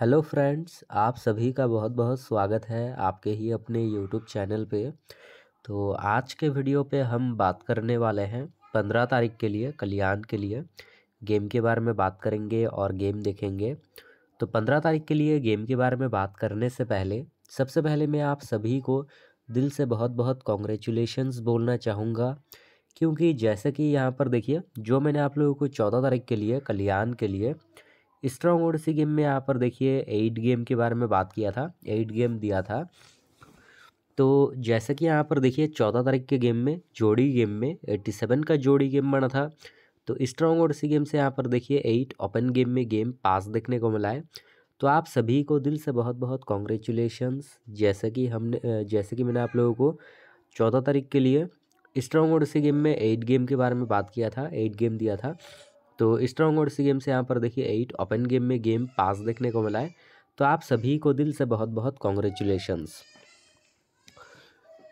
hello friends आप सभी का बहुत बहुत स्वागत है आपके ही अपने यूट्यूब चैनल पे तो आज के वीडियो पे हम बात करने वाले हैं पंद्रह तारीख के लिए कल्याण के लिए गेम के बारे में बात करेंगे और गेम देखेंगे तो पंद्रह तारीख के लिए गेम के बारे में बात करने से पहले सबसे पहले मैं आप सभी को दिल से बहुत बहुत कॉन्ग्रेचुलेशन बोलना चाहूँगा क्योंकि जैसे कि यहाँ पर देखिए जो मैंने आप लोगों को चौदह तारीख के लिए कल्याण के लिए स्ट्रॉन्ग ओडिसी गेम में यहाँ पर देखिए एट गेम के बारे में बात किया था एट गेम दिया था तो जैसा कि यहाँ पर देखिए चौदह तारीख के गेम में जोड़ी गेम में एट्टी सेवन का जोड़ी गेम बना था तो स्ट्रॉन्ग ओडिसी गेम से यहाँ पर देखिए एट ओपन गेम में गेम पास देखने को मिला है तो आप सभी को दिल से बहुत बहुत कॉन्ग्रेचुलेशन्स जैसे कि हमने जैसे कि मैंने आप लोगों को चौदह तारीख के लिए स्ट्रॉन्ग ओडिसी गेम में एट गेम के बारे में बात किया था एट गेम दिया था तो स्ट्रॉन्ग और सी गेम से यहाँ पर देखिए एट ओपन गेम में गेम पास देखने को मिला है तो आप सभी को दिल से बहुत बहुत कॉन्ग्रेचुलेशंस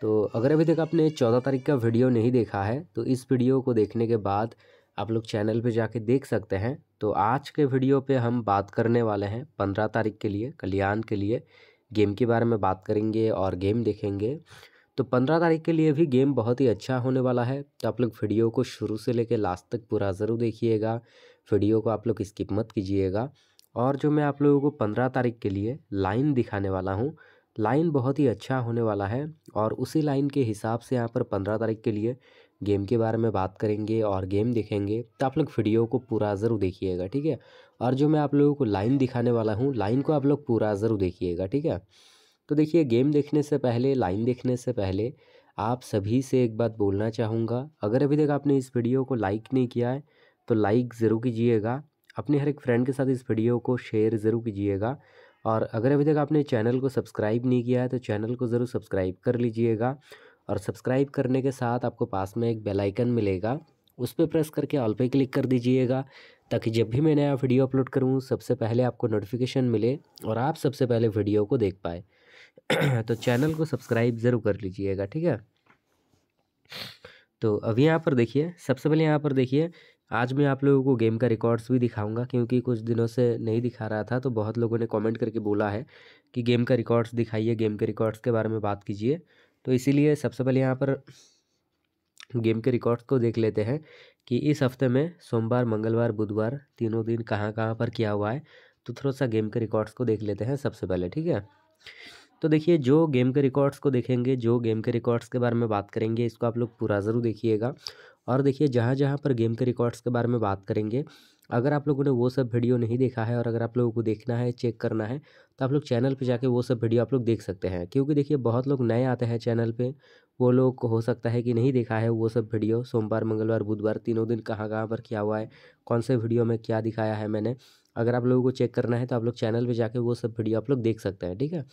तो अगर अभी तक आपने चौदह तारीख का वीडियो नहीं देखा है तो इस वीडियो को देखने के बाद आप लोग चैनल पे जाके देख सकते हैं तो आज के वीडियो पे हम बात करने वाले हैं पंद्रह तारीख के लिए कल्याण के लिए गेम के बारे में बात करेंगे और गेम देखेंगे तो पंद्रह तारीख के लिए भी गेम बहुत ही अच्छा होने वाला है तो आप लोग वीडियो को शुरू से लेकर लास्ट तक पूरा ज़रूर देखिएगा वीडियो को आप लोग स्किप मत कीजिएगा और जो मैं आप लोगों को पंद्रह तारीख के लिए लाइन दिखाने वाला हूँ लाइन बहुत ही अच्छा होने वाला है और उसी लाइन के हिसाब से यहाँ पर पंद्रह तारीख के लिए गेम के बारे में बात करेंगे और गेम देखेंगे तो आप लोग वीडियो को पूरा ज़रूर देखिएगा ठीक है और जो मैं आप लोगों को लाइन दिखाने वाला हूँ लाइन को आप लोग पूरा ज़रूर देखिएगा ठीक है तो देखिए गेम देखने से पहले लाइन देखने से पहले आप सभी से एक बात बोलना चाहूँगा अगर अभी तक आपने इस वीडियो को लाइक नहीं किया है तो लाइक ज़रूर कीजिएगा अपने हर एक फ्रेंड के साथ इस वीडियो को शेयर ज़रूर कीजिएगा और अगर अभी तक आपने चैनल को सब्सक्राइब नहीं किया है तो चैनल को ज़रूर सब्सक्राइब कर लीजिएगा और सब्सक्राइब करने के साथ आपको पास में एक बेल आइकन मिलेगा उस पर प्रेस करके ऑल पे क्लिक कर दीजिएगा ताकि जब भी मैं नया वीडियो अपलोड करूँ सबसे पहले आपको नोटिफिकेशन मिले और आप सबसे पहले वीडियो को देख पाए तो चैनल को सब्सक्राइब ज़रूर कर लीजिएगा ठीक है तो अभी यहाँ पर देखिए सबसे पहले यहाँ पर देखिए आज मैं आप लोगों को गेम का रिकॉर्ड्स भी दिखाऊंगा क्योंकि कुछ दिनों से नहीं दिखा रहा था तो बहुत लोगों ने कमेंट करके बोला है कि गेम का रिकॉर्ड्स दिखाइए गेम के रिकॉर्ड्स के बारे में बात कीजिए तो इसीलिए सबसे पहले यहाँ पर गेम के रिकॉर्ड्स को देख लेते हैं कि इस हफ्ते में सोमवार मंगलवार बुधवार तीनों दिन कहाँ कहाँ पर किया हुआ है तो थोड़ा सा गेम के रिकॉर्ड्स को देख लेते हैं सबसे पहले ठीक है तो देखिए जो गेम के रिकॉर्ड्स को देखेंगे जो गेम के रिकॉर्ड्स के बारे में बात करेंगे इसको आप लोग पूरा ज़रूर देखिएगा और देखिए जहाँ जहाँ पर गेम के रिकॉर्ड्स के बारे में बात करेंगे अगर आप लोगों ने वो सब वीडियो नहीं देखा है और अगर आप लोगों को देखना है चेक करना है तो आप लोग चैनल पे जाके वो सब वीडियो आप लोग देख सकते हैं क्योंकि देखिए बहुत लोग नए आते हैं चैनल पे वो लोग हो सकता है कि नहीं देखा है वो सब वीडियो सोमवार मंगलवार बुधवार तीनों दिन कहाँ कहाँ पर क्या हुआ है कौन से वीडियो में क्या दिखाया है मैंने अगर आप लोगों को चेक करना है तो आप लोग चैनल पर जाके वो सब वीडियो आप लोग देख सकते हैं ठीक है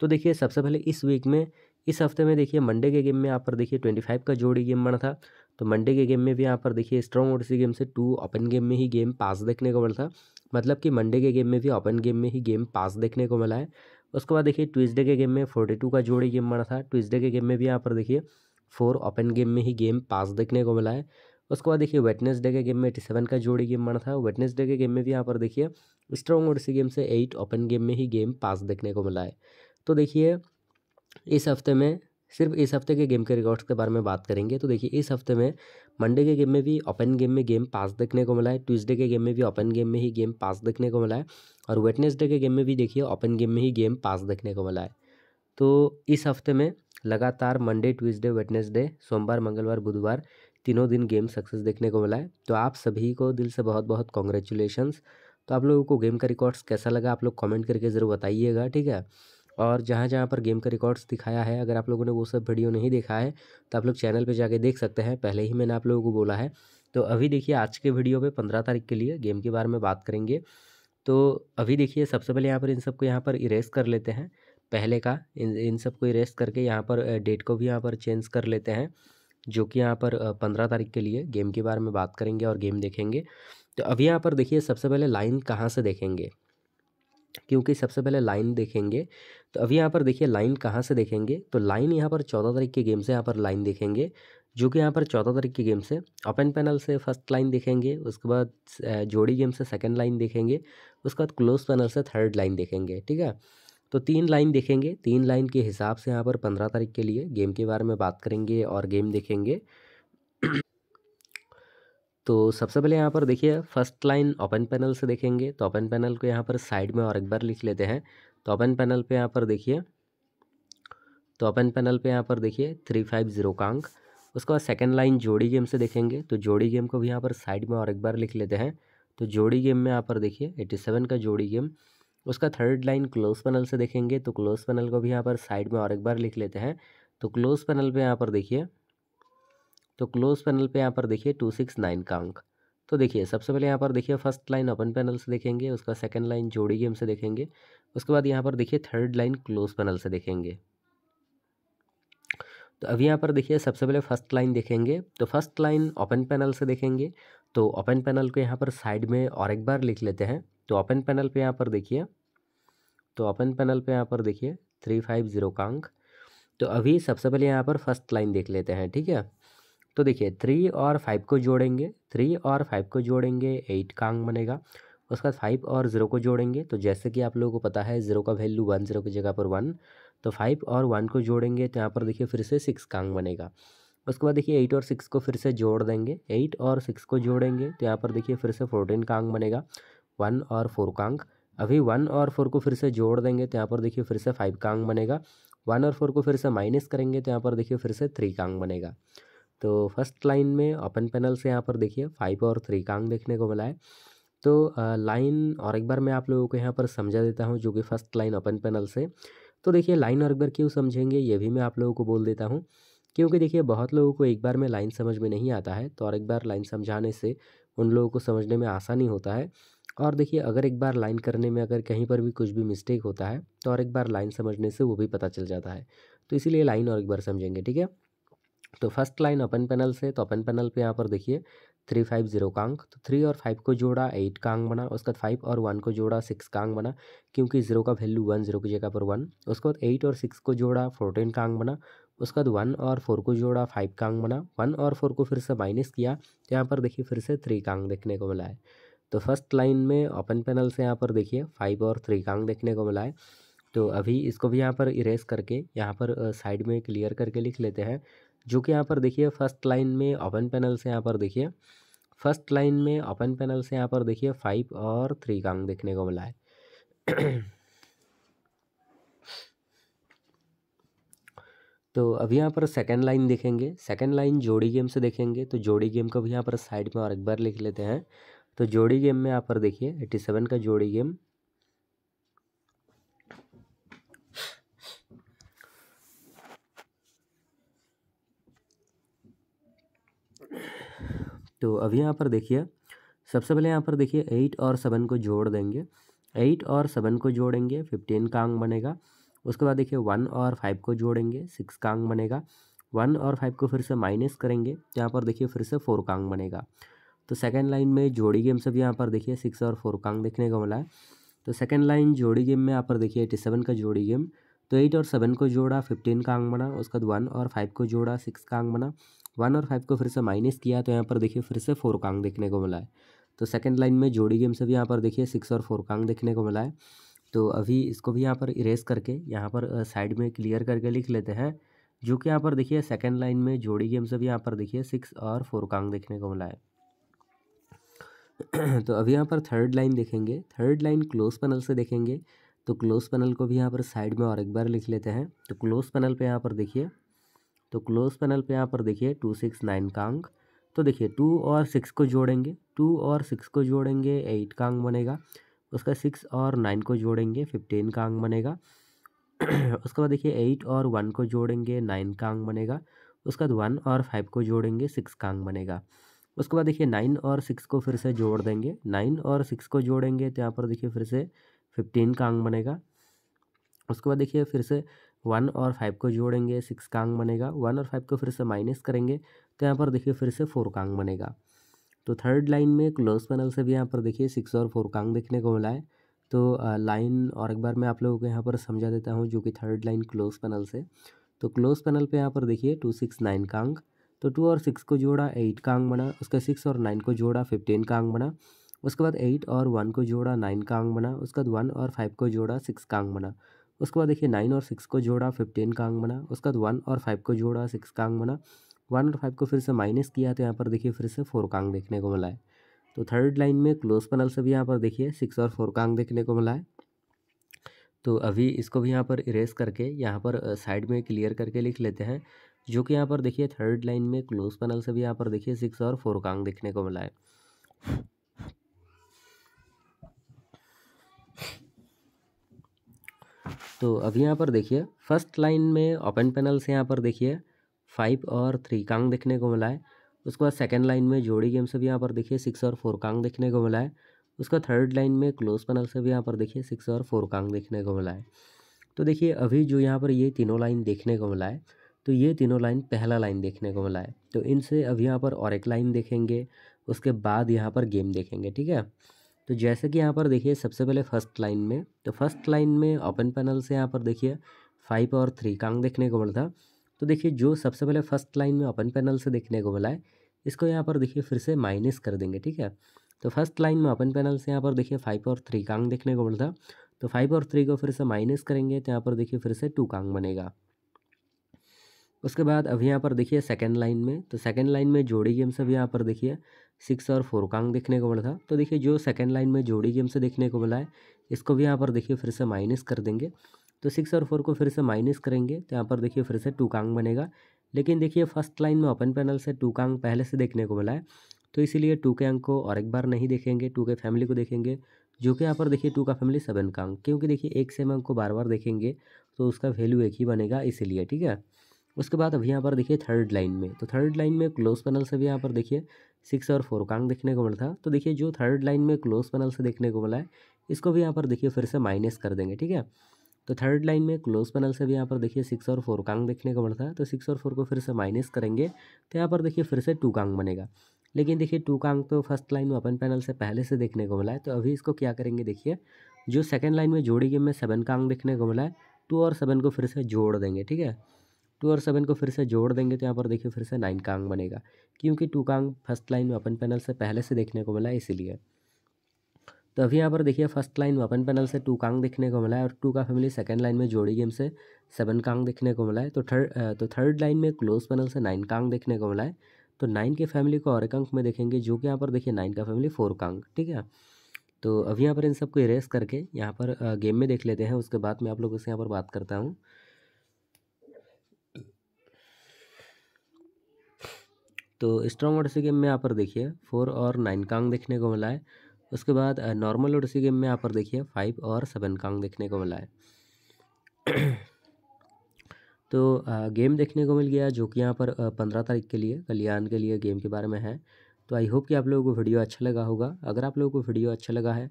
तो देखिए सबसे पहले इस वीक में इस हफ्ते में देखिए मंडे के गेम में यहाँ पर देखिए ट्वेंटी फाइव का जोड़ी गेम बना था तो मंडे के गेम में भी यहाँ पर देखिए स्ट्रॉन्ग ओडिसी गेम से टू ओपन गेम में ही गेम पास देखने को मिला था मतलब कि मंडे के गेम में भी ओपन गेम में ही गेम पास देखने को मिला है उसके बाद देखिए ट्यूजडे के गेम में फोर्टी टू का जोड़ी गेम बना था ट्यूज़डे के गेम में भी यहाँ पर देखिए फोर ओपन गेम में ही गेम पास देखने को मिला है उसके बाद देखिए वेटनेसडे के गेम में एटी सेवन का जोड़ी गेम बना था वेटनेसडे के गेम में भी यहाँ पर देखिए स्ट्रॉन्ग ओडीसी गेम से एट ओपन गेम में ही गेम पास देखने को मिला है तो देखिए इस हफ्ते में सिर्फ इस हफ्ते के गेम के रिकॉर्ड्स के बारे में बात करेंगे तो देखिए इस हफ्ते में मंडे के गेम में भी ओपन गेम में गेम पास देखने को मिला है ट्यूसडे के गेम में भी ओपन गेम में ही गेम पास देखने को मिला है और वेटनेसडे के गेम में भी देखिए ओपन गेम में ही गेम पास देखने को मिला है तो इस हफ्ते में लगातार मंडे ट्यूसडे वेटनेसडे सोमवार मंगलवार बुधवार तीनों दिन गेम सक्सेस देखने को मिला है तो आप सभी को दिल से बहुत बहुत कॉन्ग्रेचुलेशन तो आप लोगों को गेम का रिकॉर्ड्स कैसा लगा आप लोग कमेंट करके ज़रूर बताइएगा ठीक है और जहाँ जहाँ पर गेम का रिकॉर्ड्स दिखाया है अगर आप लोगों ने वो सब वीडियो नहीं देखा है तो आप लोग चैनल पर जाके देख सकते हैं पहले ही मैंने आप लोगों को बोला है तो अभी देखिए आज के वीडियो में पंद्रह तारीख के लिए गेम के बारे में बात करेंगे तो अभी देखिए सबसे पहले यहाँ पर इन सबको यहाँ पर इरेस कर लेते हैं पहले का इन इन सबको इरेस करके यहाँ पर डेट को भी यहाँ पर चेंज कर लेते हैं जो कि यहाँ पर पंद्रह तारीख के लिए गेम के बारे में बात करेंगे और गेम देखेंगे तो अभी यहाँ पर देखिए सबसे पहले लाइन कहाँ से देखेंगे क्योंकि सबसे पहले लाइन देखेंगे तो अभी यहाँ पर देखिए लाइन कहाँ से देखेंगे तो लाइन यहाँ पर चौदह तारीख के गेम से यहाँ पर लाइन देखेंगे जो कि यहाँ पर चौदह तारीख के गेम से ओपन पैनल से फर्स्ट लाइन देखेंगे उसके बाद जोड़ी गेम से सेकंड लाइन देखेंगे उसके बाद क्लोज पैनल से थर्ड लाइन देखेंगे ठीक है तो तीन लाइन देखेंगे तीन लाइन के हिसाब से यहाँ पर पंद्रह तारीख के लिए गेम के बारे में बात करेंगे और गेम देखेंगे तो सबसे पहले यहाँ पर देखिए फर्स्ट लाइन ओपन पैनल से देखेंगे तो ओपन पैनल को यहाँ पर साइड में और एक बार लिख लेते हैं तो ओपन पैनल पे यहाँ पर देखिए तो ओपन पैनल पे यहाँ पर देखिए थ्री फाइव जीरो का अंक उसके बाद सेकेंड लाइन जोड़ी गेम से देखेंगे तो जोड़ी गेम को भी यहाँ पर साइड में और एक बार लिख लेते हैं तो जोड़ी गेम में यहाँ पर देखिए एट्टी सेवन का जोड़ी गेम उसका थर्ड लाइन क्लोज पैनल से देखेंगे तो क्लोज पैनल को भी यहाँ पर साइड में और एक बार लिख लेते हैं तो क्लोज पैनल पर यहाँ पर देखिए तो क्लोज पैनल पे यहाँ पर देखिए टू सिक्स नाइन का अंक तो देखिए सबसे पहले यहाँ पर देखिए फर्स्ट लाइन ओपन पैनल से देखेंगे उसका सेकंड लाइन जोड़ी गेम से देखेंगे उसके बाद यहाँ पर देखिए थर्ड लाइन क्लोज पैनल से देखेंगे तो अभी यहाँ पर देखिए सबसे पहले फर्स्ट लाइन देखेंगे तो फर्स्ट लाइन ओपन पैनल से देखेंगे तो ओपन पैनल को यहाँ पर साइड में और एक बार लिख लेते हैं तो ओपन पैनल पर यहाँ पर देखिए तो ओपन पैनल पर यहाँ पर देखिए थ्री फाइव ज़ीरो का अंक तो अभी सबसे पहले यहाँ पर फर्स्ट लाइन देख लेते हैं ठीक है तो देखिए थ्री और फाइव को जोड़ेंगे थ्री और फाइव को जोड़ेंगे एट का अंक बनेगा उसके बाद फाइव और ज़ीरो को जोड़ेंगे तो जैसे कि आप लोगों को पता है ज़ीरो का वैल्यू वन ज़ीरो की जगह पर वन तो फाइव और वन को जोड़ेंगे तो यहाँ पर देखिए फिर से सिक्स का अंक बनेगा उसके बाद देखिए एट और सिक्स को फिर से जोड़ देंगे एट और सिक्स को जोड़ेंगे तो यहाँ पर देखिए फिर से फोर्टीन का अंक बनेगा वन और फोर का अंक अभी वन और फोर को फिर से जोड़ देंगे तो यहाँ पर देखिए फिर से फाइव का अंक बनेगा वन और फोर को फिर से माइनस करेंगे तो यहाँ पर देखिए फिर से थ्री का अंक बनेगा तो फर्स्ट लाइन में ओपन पैनल से यहाँ पर देखिए फाइव और थ्री कांग देखने को मिला है तो लाइन और एक बार मैं आप लोगों को यहाँ पर समझा देता हूँ जो कि फर्स्ट लाइन ओपन पैनल से तो देखिए लाइन और एक बार क्यों समझेंगे ये भी मैं आप लोगों को बोल देता हूँ क्योंकि देखिए बहुत लोगों को एक बार में लाइन समझ में नहीं आता है तो और एक बार लाइन समझाने से उन लोगों को समझने में आसानी होता है और देखिए अगर एक बार लाइन करने में अगर कहीं पर भी कुछ भी मिस्टेक होता है तो और एक बार लाइन समझने से वो भी पता चल जाता है तो इसीलिए लाइन और एक बार समझेंगे ठीक है तो फर्स्ट लाइन अपन पैनल से तो अपन पैनल पे यहाँ पर देखिए थ्री फाइव जीरो का अंक तो थ्री और फाइव को जोड़ा एट का अंक बना उसके बाद फाइव और वन को जोड़ा सिक्स का अंक बना क्योंकि जीरो का वैल्यू वन जीरो की जगह पर वन उसके बाद एट और सिक्स को जोड़ा फोर्टीन का अंक बना उसके बाद वन और फोर को जोड़ा फाइव का अंक बना वन और फोर को फिर से माइनस किया तो यहाँ पर देखिए फिर से थ्री का अंक देखने को मिला है तो फर्स्ट लाइन में ओपन पैनल से यहाँ पर देखिए फाइव और थ्री का अंक देखने को मिला है तो अभी इसको भी यहाँ पर इरेज करके यहाँ पर साइड में क्लियर करके लिख लेते हैं जो कि यहाँ पर देखिए फर्स्ट लाइन में ओपन पैनल से यहाँ पर देखिए फर्स्ट लाइन में ओपन पैनल से यहाँ पर देखिए फाइव और थ्री का अंक देखने को मिला है तो अब यहाँ पर सेकेंड लाइन देखेंगे सेकेंड लाइन जोड़ी गेम से देखेंगे तो जोड़ी गेम को भी यहाँ पर साइड में और एक बार लिख लेते हैं तो जोड़ी गेम में यहाँ पर देखिए एट्टी सेवन का जोड़ी गेम तो अभी यहाँ पर देखिए सबसे पहले यहाँ पर देखिए एट और सेवन को जोड़ देंगे एट और सेवन को जोड़ेंगे फिफ्टीन का अंक बनेगा उसके बाद देखिए वन और फाइव को जोड़ेंगे सिक्स का अंक बनेगा वन और फाइव को फिर से माइनस करेंगे तो यहाँ पर देखिए फिर से फोर का अंक बनेगा तो सेकेंड लाइन में जोड़ी गेम सब यहाँ पर देखिए सिक्स और फोर का अंक देखने को मिला है तो सेकेंड लाइन जोड़ी गेम में यहाँ पर देखिए एटी सेवन का जोड़ी गेम तो एट और सेवन को जोड़ा फिफ्टीन का अंक बना उसके बाद वन और फाइव को जोड़ा सिक्स का अंक बना वन और फाइव को फिर से माइनस किया तो यहाँ पर देखिए फिर से फोर कांग देखने को मिला है तो सेकेंड लाइन में जोड़ी गेम से भी यहाँ पर देखिए सिक्स और फोर कांग देखने को मिला है तो अभी इसको भी यहाँ पर इरेज करके यहाँ पर साइड में क्लियर करके लिख लेते हैं जो कि यहाँ पर देखिए सेकेंड लाइन में जोड़ी गेम से भी यहाँ पर देखिए सिक्स और फोर कांग देखने को मिला है तो अभी यहाँ पर थर्ड लाइन देखेंगे थर्ड लाइन क्लोज पैनल से देखेंगे तो क्लोज पैनल को भी यहाँ पर साइड में और एक बार लिख लेते हैं तो क्लोज पैनल पे यहाँ पर देखिए तो क्लोज पैनल पे यहाँ पर देखिए टू सिक्स नाइन का अंक तो देखिए टू और सिक्स को जोड़ेंगे टू और सिक्स को जोड़ेंगे एट का अंक बनेगा उसका सिक्स और नाइन को जोड़ेंगे फिफ्टीन का अंक बनेगा उसके बाद देखिए एट और वन को जोड़ेंगे नाइन का अंक बनेगा उसके बाद वन और फाइव को जोड़ेंगे सिक्स का अंक बनेगा उसके बाद देखिए नाइन और सिक्स को फिर से जोड़ देंगे नाइन और सिक्स को जोड़ेंगे तो यहाँ पर देखिए फिर से फिफ्टीन का अंक बनेगा उसके बाद देखिए फिर से वन और फाइव को जोड़ेंगे सिक्स का अंग बनेगा वन और फाइव को फिर से माइनस करेंगे तो यहाँ पर देखिए फिर से फोर का अंग बनेगा तो थर्ड लाइन में क्लोज पैनल से भी यहाँ पर देखिए सिक्स और फोर का अंग देखने को मिला है तो लाइन और एक बार मैं आप लोगों को यहाँ पर समझा देता हूँ जो कि थर्ड लाइन क्लोज पैनल से तो क्लोज पैनल पर यहाँ पर देखिए टू सिक्स नाइन का अंग तो टू और सिक्स को जोड़ा एट का अंग बना उसका सिक्स और नाइन को जोड़ा फिफ्टीन का अंग बना उसके बाद एट और वन को जोड़ा नाइन का अंग बना उसके बाद वन और फाइव को जोड़ा सिक्स का अंग बना उसके बाद देखिए नाइन और सिक्स को जोड़ा फिफ्टीन का अंक बना उसके बाद वन और फाइव को जोड़ा सिक्स का अंक बना वन और फाइव को फिर से माइनस किया तो यहाँ पर देखिए फिर से फोर का अंक देखने को मिला है तो थर्ड लाइन में क्लोज पैनल से भी यहाँ पर देखिए सिक्स और फोर का अंक देखने को मिला है तो अभी इसको भी यहाँ पर इरेज करके यहाँ पर साइड में क्लियर करके लिख लेते हैं जो कि यहाँ पर देखिए थर्ड लाइन में क्लोज पैनल से भी यहाँ पर देखिए सिक्स और फोर का अंक देखने को मिला है तो अब यहाँ पर देखिए फर्स्ट लाइन में ओपन पैनल से यहाँ पर देखिए फाइव और थ्री कांग देखने को मिला है उसके बाद सेकेंड लाइन में जोड़ी गेम से भी यहाँ पर देखिए सिक्स और फोर कांग देखने को मिला है उसका थर्ड लाइन में क्लोज पैनल से भी यहाँ पर देखिए सिक्स और फोर कांग देखने को मिला है तो देखिए अभी जो यहाँ पर ये तीनों लाइन देखने को मिला है तो ये तीनों लाइन पहला लाइन देखने को मिला है तो इनसे अब यहाँ पर और एक लाइन देखेंगे उसके बाद यहाँ पर गेम देखेंगे ठीक है तो जैसे कि यहाँ पर देखिए सबसे पहले फर्स्ट लाइन में तो फर्स्ट लाइन में ओपन पैनल से यहाँ पर देखिए फाइव और थ्री का अंक देखने को मिलता तो देखिए जो सबसे पहले फर्स्ट लाइन में ओपन पैनल से देखने को मिला है इसको यहाँ पर देखिए फिर से माइनस कर देंगे ठीक है तो फर्स्ट लाइन में ओपन पैनल से यहाँ पर देखिए फाइव और थ्री का अंक देखने को मिलता तो फाइव और थ्री को फिर से माइनस करेंगे तो यहाँ पर देखिए फिर से टू का अंक बनेगा उसके बाद अभी यहाँ पर देखिए सेकेंड लाइन में तो सेकेंड लाइन में जोड़ी गेम्स सब यहाँ पर देखिए सिक्स और फोर कांग देखने को मिला था तो देखिए जो सेकेंड लाइन में जोड़ी गेम से देखने को मिला है इसको भी यहाँ पर देखिए फिर से माइनस कर देंगे तो सिक्स और फोर को फिर से माइनस करेंगे तो यहाँ पर देखिए फिर से टू कांग बनेगा लेकिन देखिए फर्स्ट लाइन में ओपन पैनल से टू कांग पहले से देखने को मिला है तो इसीलिए टू के अंक को और एक बार नहीं देखेंगे टू के फैमिली को देखेंगे जो कि यहाँ पर देखिए टू का फैमिली सेवन का अंक क्योंकि देखिए एक सेम अंक को बार बार देखेंगे तो उसका वैल्यू एक ही बनेगा इसीलिए ठीक है उसके बाद अभी यहाँ पर देखिए थर्ड लाइन में तो थर्ड लाइन में क्लोज पैनल से भी यहाँ पर देखिए सिक्स और फोर कांग देखने को मिलता तो देखिए जो थर्ड लाइन में क्लोज पैनल से देखने को मिला है इसको भी यहाँ पर देखिए फिर से माइनस कर देंगे ठीक है तो थर्ड लाइन में क्लोज पैनल से भी यहाँ पर देखिए सिक्स और फोर कांग देखने को मिलता है तो सिक्स और फोर को फिर से माइनस करेंगे तो यहाँ पर देखिए फिर से टू कांग बनेगा लेकिन देखिए टू कांग तो फर्स्ट लाइन में अपन पैनल से पहले से देखने को मिला है तो अभी इसको क्या करेंगे देखिए जो सेकेंड लाइन में जोड़ी गेम में सेवन कांग देखने को मिला है टू और सेवन को फिर से जोड़ देंगे ठीक है टू और सेवन को फिर से जोड़ देंगे तो यहाँ पर देखिए फिर से नाइन का बनेगा क्योंकि टू का फर्स्ट लाइन में पैनल से पहले से देखने को मिला इसीलिए तो अभी यहाँ पर देखिए फर्स्ट लाइन में पैनल से टू कांग देखने को मिला है और टू का फैमिली सेकंड लाइन में जोड़ी गेम से सेवन कांग देखने को मिला है तो थर्ड तो थर्ड लाइन में क्लोज पैनल से नाइन कांग देखने को मिला है तो नाइन के फैमिली को और एक अंक में देखेंगे जो कि यहाँ पर देखिए नाइन का फैमिली फोर कांग ठीक है तो अभी यहाँ पर इन सबको इरेस करके यहाँ पर गेम में देख लेते हैं उसके बाद मैं आप लोगों से यहाँ पर बात करता हूँ तो स्ट्रॉन्ग ओडिसी गेम में यहाँ पर देखिए फोर और नाइन कांग देखने को मिला है उसके बाद नॉर्मल ओडिसी गेम में यहाँ पर देखिए फाइव और सेवन कांग देखने को मिला है तो गेम देखने को मिल गया जो कि यहाँ पर पंद्रह तारीख के लिए कल्याण के लिए गेम के बारे में है तो आई होप कि आप लोगों को वीडियो अच्छा लगा होगा अगर आप लोगों को वीडियो अच्छा लगा है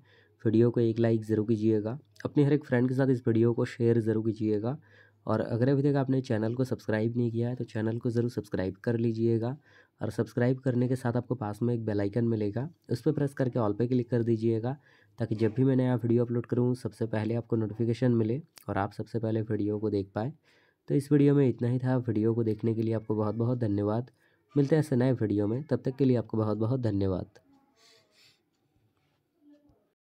वीडियो को एक लाइक ज़रूर कीजिएगा अपने हर एक फ्रेंड के साथ इस वीडियो को शेयर ज़रूर कीजिएगा और अगर अभी तक आपने चैनल को सब्सक्राइब नहीं किया है तो चैनल को ज़रूर सब्सक्राइब कर लीजिएगा और सब्सक्राइब करने के साथ आपको पास में एक बेल आइकन मिलेगा उस पर प्रेस करके ऑल पे क्लिक कर दीजिएगा ताकि जब भी मैं नया वीडियो अपलोड करूँ सबसे पहले आपको नोटिफिकेशन मिले और आप सबसे पहले वीडियो को देख पाएँ तो इस वीडियो में इतना ही था वीडियो को देखने के लिए आपको बहुत बहुत धन्यवाद मिलते हैं ऐसे नए वीडियो में तब तक के लिए आपको बहुत बहुत धन्यवाद